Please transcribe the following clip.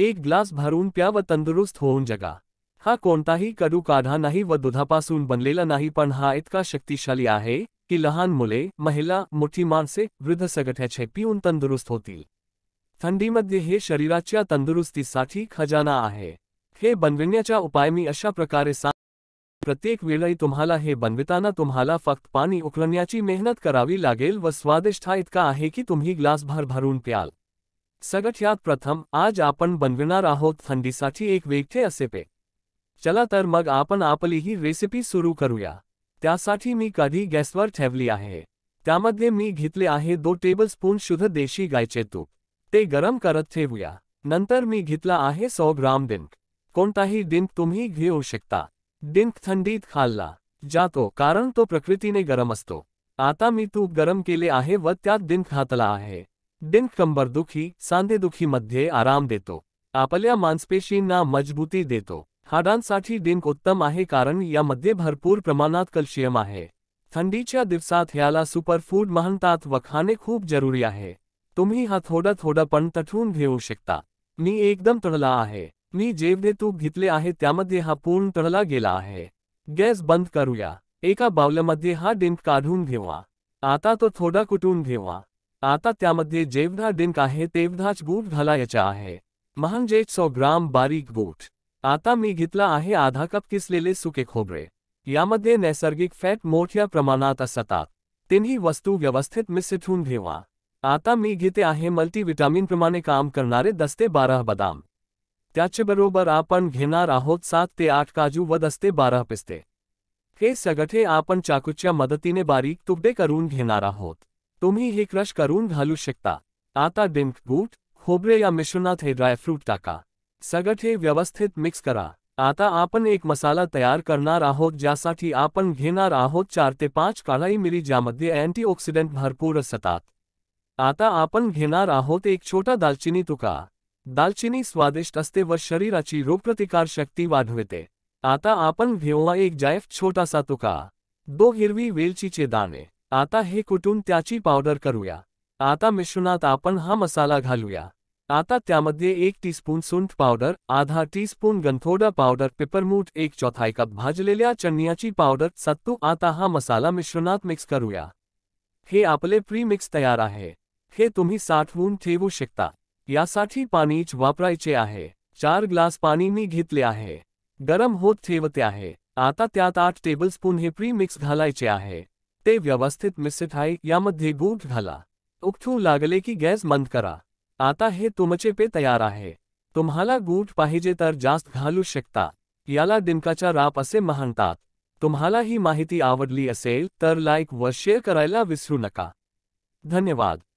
एक ग्लास भरून प्या व तंदुरुस्त होऊन जगा हा कोणताही कडू काढा नाही व दुधापासून बनलेला नाही पण हा इतका शक्तिशाली आहे की लहान मुले महिला मोठी माणसे वृद्ध सगठ्याचे पिऊन तंदुरुस्त होतील थंडीमध्ये हे शरीराच्या तंदुरुस्तीसाठी खजाना आहे हे बनविण्याचा उपाय मी अशा प्रकारे सांग प्रत्येक वेळी तुम्हाला हे बनविताना तुम्हाला फक्त पाणी उकळण्याची मेहनत करावी लागेल व स्वादिष्ट हा इतका आहे की तुम्ही ग्लासभर भरून प्याल सगटयात प्रथम आज आपण बनविणार आहोत थंडीसाठी एक वेगळे असेपे चला तर मग आपण आपली ही रेसिपी सुरू करूया त्यासाठी मी कधी गॅसवर ठेवली आहे त्यामध्ये मी घेतले आहे दो टेबलस्पून शुद्ध देशी गायचे तूप ते गरम करत ठेवूया नंतर मी घेतला आहे सौ ग्राम डिंक कोणताही डिंक तुम्ही घेऊ शकता डिंक थंडीत खाल्ला जातो कारण तो प्रकृतीने गरम असतो आता मी तूप गरम केले आहे व त्यात डिंक घातला आहे दिन सांधे दुखी मध्य आराम देतो आपल्या ना मजबूती देतो हाडांसाठी डिंक उत्तम आहे कारण यामध्ये भरपूर प्रमाणात कॅल्शियम आहे थंडीच्या दिवसात ह्याला सुपरफूड म्हणतात व खाणे खूप जरूरी आहे तुम्ही हा थोड़ा थोडा पण तठून घेऊ शकता मी एकदम तळला आहे मी जेवढे तूप घेतले आहे त्यामध्ये हा पूर्ण तळला गेला आहे गॅस बंद करूया एका बावल्यामध्ये हा डिंक काढून घेवा आता तो थोडा कुटून घेवा आता त्यामध्ये जेवढा डिंक है तेवढाच बूट घालायचा आहे म्हणजे सौ ग्राम बारीक बूट आता मी घेतला आहे आधा कप किसलेले सुके खोबरे यामध्ये नैसर्गिक फॅट मोठ्या प्रमाणात असतात तिन्ही वस्तू व्यवस्थित मिसळून ठेवा आता मी घेते आहे मल्टीव्हिटॅमिन प्रमाणे काम करणारे दस्ते बारह बदाम त्याच्याबरोबर आपण घेणार आहोत सात ते आठ काजू व दस्ते बारह पिस्ते हे सगठे आपण चाकूच्या मदतीने बारीक तुकडे करून घेणार आहोत तुम्ही हे क्रश करून घालू शकता आता डिंक बूट खोबरे या मिश्रणात हे ड्रायफ्रूट टाका सगट हे व्यवस्थित मिक्स करा आता आपण एक मसाला तयार करणार आहोत ज्यासाठी आपण घेणार आहोत चार ते पाच काळाई मिरी ज्यामध्ये अँटीऑक्सिडंट भरपूर असतात आता आपण घेणार आहोत एक छोटा दालचिनी तुका दालचिनी स्वादिष्ट असते व शरीराची रोगप्रतिकार शक्ती वाढविते आता आपण घेऊया एक जायफ छोटासा तुका दो हिरवी वेलचीचे दाणे आता हे कुटून त्याची पावडर करूया आता मिश्रणात आपण हा मसाला घालूया आता त्यामध्ये एक टीस्पून सुंठ पावडर आधा टीस्पून गंथोडा पावडर पिपरमूठ एक चौथाई कप भाजलेल्या चण्याची पावडर सत्तू आता हा मसाला मिश्रणात मिक्स करूया हे आपले प्री मिक्स तयार आहे हे तुम्ही साठवून ठेवू शकता यासाठी पाणीच वापरायचे आहे चार ग्लास पाणी मी घेतले आहे गरम होत ठेवते आहे आता त्यात आठ टेबलस्पून हे प्री मिक्स घालायचे आहे ते व्यवस्थित मिसिठाई मध्य गूठ घाला उकठू लागले की गैस बंद करा आता हे तुमचे पे तैयार आहे तुम्हाला गूठ पाहिजे तर जास्त घालू शकता याला दिनकाचा राप असे महानतात तुम्हाला ही माहिती आवडली असेल तर लाईक व शेअर करायला विसरू नका धन्यवाद